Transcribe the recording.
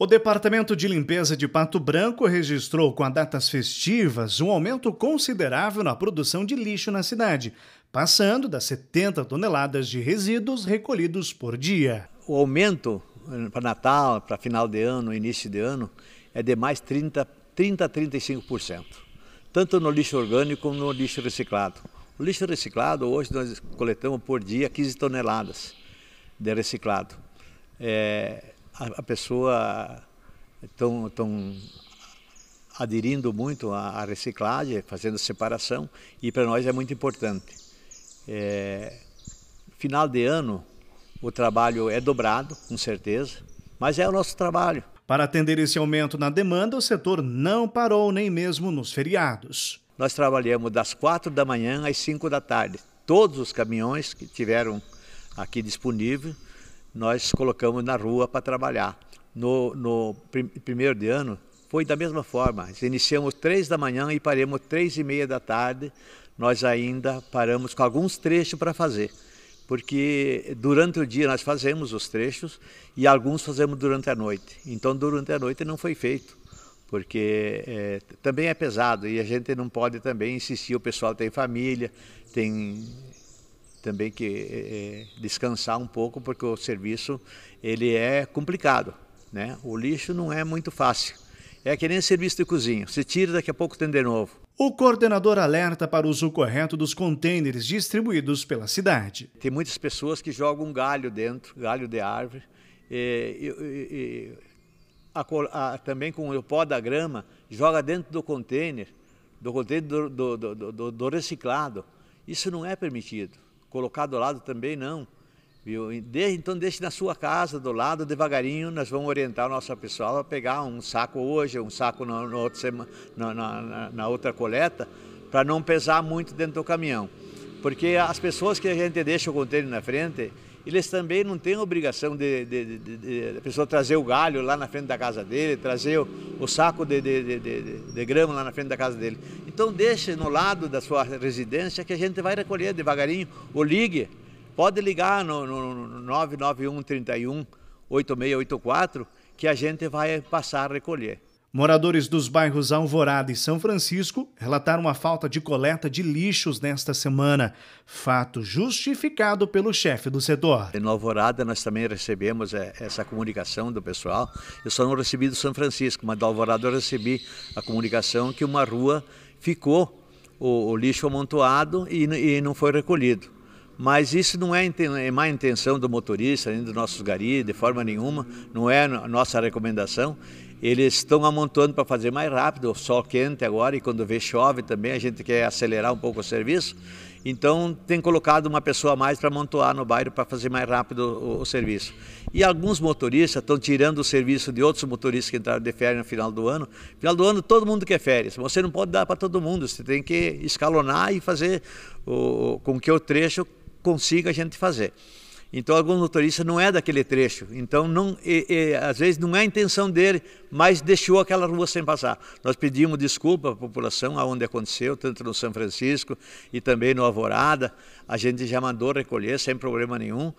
O Departamento de Limpeza de Pato Branco registrou com as datas festivas um aumento considerável na produção de lixo na cidade, passando das 70 toneladas de resíduos recolhidos por dia. O aumento eh, para Natal, para final de ano, início de ano, é de mais 30, a 35%, tanto no lixo orgânico como no lixo reciclado. O lixo reciclado, hoje nós coletamos por dia 15 toneladas de reciclado. É, a, pessoa estão tão aderindo muito à, reciclagem, fazendo separação, e para nós é muito importante. É, final de ano, o trabalho é dobrado, com certeza, mas é o nosso trabalho. Para atender esse aumento na demanda, o setor não parou nem mesmo nos feriados. Nós trabalhamos das quatro da manhã às cinco da tarde. Todos os caminhões que tiveram aqui disponível nós colocamos na rua para trabalhar. No, no prim, primeiro de ano, foi da mesma forma. Iniciamos três da manhã e paremos três e meia da tarde. Nós ainda paramos com alguns trechos para fazer, porque durante o dia nós fazemos os trechos e alguns fazemos durante a noite. Então, durante a noite não foi feito, porque é, também é pesado e a gente não pode também insistir. O pessoal tem família, tem também que é, descansar um pouco porque o serviço ele é complicado, né? O lixo não é muito fácil. É que nem serviço de cozinha. Você tira daqui a pouco tem de novo. O coordenador alerta para o uso correto dos contêineres distribuídos pela cidade. Tem muitas pessoas que jogam galho dentro, galho de árvore, eh, e, e, e a, a, também com o pó da grama, joga dentro do contêiner, do contêiner do, do, do, do reciclado. Isso não é permitido colocar do lado também não. Viu? Então deixe na sua casa, do lado, devagarinho, nós vamos orientar a nossa pessoal a pegar um saco hoje, um saco na, outra, semana, na, na, na outra coleta, para não pesar muito dentro do caminhão. Porque as pessoas que a gente deixa o contêiner na frente, eles também não têm obrigação de, de, de, de, a pessoa trazer o galho lá na frente da casa dele, trazer o, o saco de, de, grama lá na frente da casa dele. Então deixe no lado da sua residência que a gente vai recolher devagarinho, ou ligue, pode ligar no, no 991 31 8684 que a gente vai passar a recolher. Moradores dos bairros Alvorada e São Francisco relataram a falta de coleta de lixos nesta semana, fato justificado pelo chefe do setor. No Alvorada nós também recebemos eh, essa comunicação do pessoal. Eu só não recebi do São Francisco, mas do Alvorada eu recebi a comunicação que uma rua ficou o, o lixo amontoado e, e não foi recolhido. Mas isso não é, é má intenção do motorista, nem dos nossos garis, de forma nenhuma, não é a nossa recomendação. Eles estão amontoando para fazer mais rápido, o sol quente agora e quando vê chove também, a gente quer acelerar um pouco o serviço. Então, tem colocado uma pessoa a mais para amontoar no bairro para fazer mais rápido o, o, serviço. E alguns motoristas estão tirando o serviço de outros motoristas que entraram de férias no final do ano. No final do ano, todo mundo quer férias. Você não pode dar para todo mundo, você tem que escalonar e fazer o, com que o trecho consiga a gente fazer. Então, alguns motoristas não é daquele trecho. Então, não, e, e, às vezes não é a intenção dele, mas deixou aquela rua sem passar. Nós pedimos desculpa à população aonde aconteceu, tanto no São Francisco e também no Alvorada. A gente já mandou recolher sem problema nenhum.